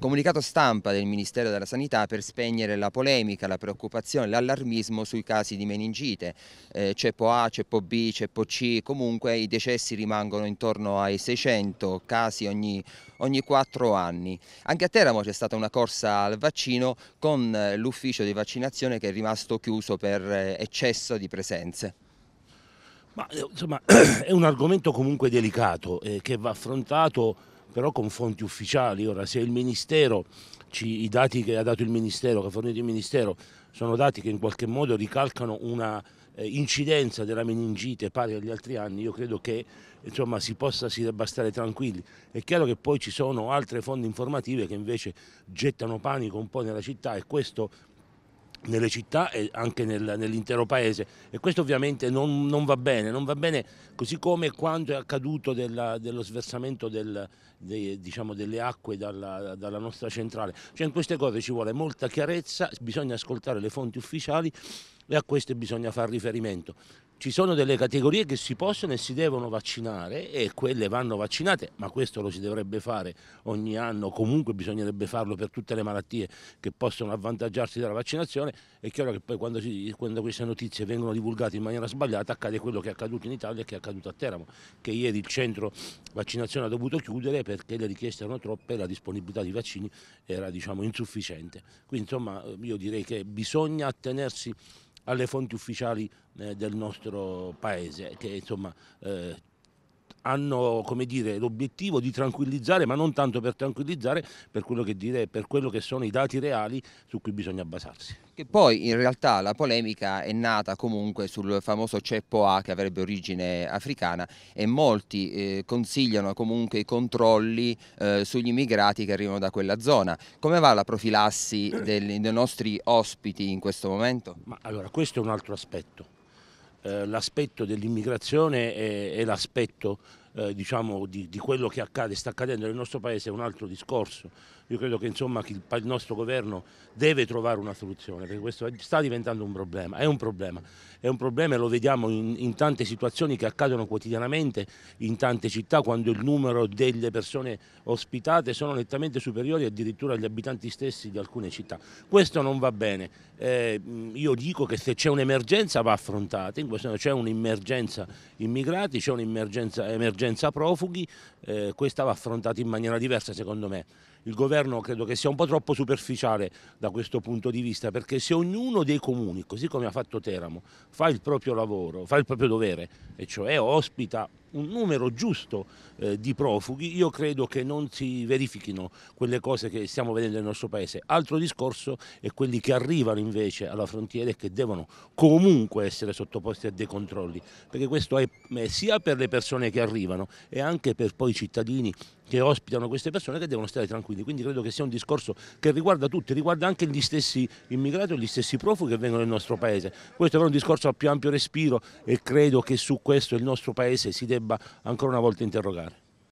comunicato stampa del Ministero della Sanità per spegnere la polemica, la preoccupazione, l'allarmismo sui casi di meningite. Eh, ceppo A, ceppo B, ceppo C, comunque i decessi rimangono intorno ai 600 casi ogni, ogni 4 anni. Anche a Teramo c'è stata una corsa al vaccino con eh, l'ufficio di vaccinazione che è rimasto chiuso per eh, eccesso di presenze. Ma, eh, insomma, è un argomento comunque delicato eh, che va affrontato però con fonti ufficiali. Ora, se il Ministero, ci, i dati che ha dato il Ministero, che ha fornito il Ministero, sono dati che in qualche modo ricalcano una eh, incidenza della meningite pari agli altri anni, io credo che insomma, si possa, si debba stare tranquilli. È chiaro che poi ci sono altre fonti informative che invece gettano panico un po' nella città e questo nelle città e anche nel, nell'intero paese e questo ovviamente non, non, va bene, non va bene così come quanto è accaduto della, dello sversamento del, de, diciamo delle acque dalla, dalla, nostra centrale, cioè in queste cose ci vuole molta chiarezza, bisogna ascoltare le fonti ufficiali e a queste bisogna fare riferimento. Ci sono delle categorie che si possono e si devono vaccinare e quelle vanno vaccinate, ma questo lo si dovrebbe fare ogni anno, comunque bisognerebbe farlo per tutte le malattie che possono avvantaggiarsi della vaccinazione. È chiaro che poi quando, si, quando queste notizie vengono divulgate in maniera sbagliata accade quello che è accaduto in Italia e che è accaduto a Teramo, che ieri il centro vaccinazione ha dovuto chiudere perché le richieste erano troppe e la disponibilità di vaccini era diciamo, insufficiente. Quindi insomma io direi che bisogna attenersi alle fonti ufficiali eh, del nostro paese che insomma eh, hanno dire, l'obiettivo di tranquillizzare, ma non tanto per tranquillizzare, per quello, dire, per quello che sono i dati reali su cui bisogna basarsi. Che poi in realtà la polemica è nata comunque sul famoso ceppo A che avrebbe origine africana e molti eh, consigliano comunque i controlli eh, sugli immigrati che arrivano da quella zona. Come va la profilassi dei, dei nostri ospiti in questo momento? Ma allora questo è un altro aspetto eh, l'aspetto dell'immigrazione e, e l'aspetto eh, diciamo, di, di, quello che accade, sta accadendo nel nostro Paese è un altro discorso. Io credo che, insomma, che il, il, nostro governo deve trovare una soluzione, perché questo sta diventando un problema, è un problema, è un problema e lo vediamo in, in tante situazioni che accadono quotidianamente in tante città quando il numero delle persone ospitate sono nettamente superiori addirittura agli abitanti stessi di alcune città. Questo non va bene, eh, io dico che se c'è un'emergenza va affrontata, in questo c'è un'emergenza immigrati, c'è un'emergenza l'emergenza profughi, eh, questa va affrontata in maniera diversa secondo me. Il governo credo che sia un po' troppo superficiale da questo punto di vista perché se ognuno dei comuni, così come ha fatto Teramo, fa il proprio lavoro, fa il proprio dovere e cioè ospita un numero giusto eh, di profughi, io credo che non si verifichino quelle cose che stiamo vedendo nel nostro paese. Altro discorso è quelli che arrivano invece alla frontiera e che devono comunque essere sottoposti a dei controlli, perché questo è eh, sia per le persone che arrivano e anche per poi i cittadini che ospitano queste persone che devono stare tranquilli. Quindi credo che sia un discorso che riguarda tutti, riguarda anche gli stessi immigrati e gli stessi profughi che vengono nel nostro paese. Questo è un discorso a più ampio respiro e credo che su questo il nostro paese si deve debba ancora una volta interrogare.